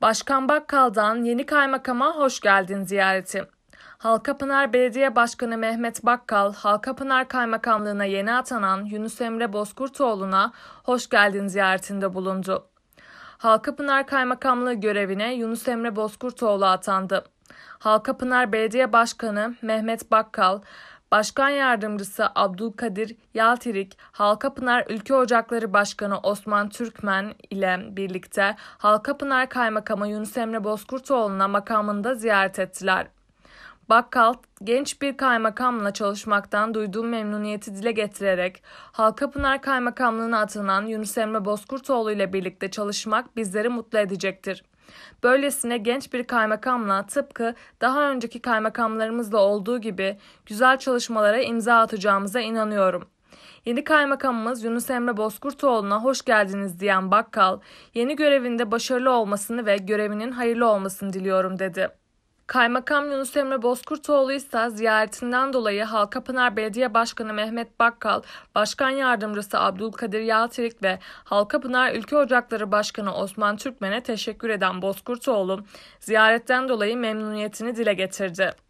Başkan Bakkal'dan yeni kaymakama hoş geldin ziyareti. Halkapınar Belediye Başkanı Mehmet Bakkal, Halkapınar Kaymakamlığına yeni atanan Yunus Emre Bozkurtoğlu'na hoş geldin ziyaretinde bulundu. Halkapınar Kaymakamlığı görevine Yunus Emre Bozkurtoğlu atandı. Halkapınar Belediye Başkanı Mehmet Bakkal, Başkan Yardımcısı Abdülkadir Yaltirik, Halkapınar Ülke Ocakları Başkanı Osman Türkmen ile birlikte Halkapınar Kaymakamı Yunus Emre Bozkurtoğlu'na makamında ziyaret ettiler. Bakkal genç bir kaymakamla çalışmaktan duyduğum memnuniyeti dile getirerek Halkapınar Kaymakamlığına atanan Yunus Emre Bozkurtoğlu ile birlikte çalışmak bizleri mutlu edecektir. Böylesine genç bir kaymakamla tıpkı daha önceki kaymakamlarımızla olduğu gibi güzel çalışmalara imza atacağımıza inanıyorum.'' Yeni kaymakamımız Yunus Emre Bozkurtoğlu'na hoş geldiniz diyen bakkal, yeni görevinde başarılı olmasını ve görevinin hayırlı olmasını diliyorum dedi. Kaymakam Yunus Emre Bozkurtoğlu ise ziyaretinden dolayı Halkapınar Belediye Başkanı Mehmet Bakkal, Başkan Yardımcısı Abdülkadir Yaltirik ve Halkapınar Ülke Ocakları Başkanı Osman Türkmen'e teşekkür eden Bozkurtoğlu, ziyaretten dolayı memnuniyetini dile getirdi.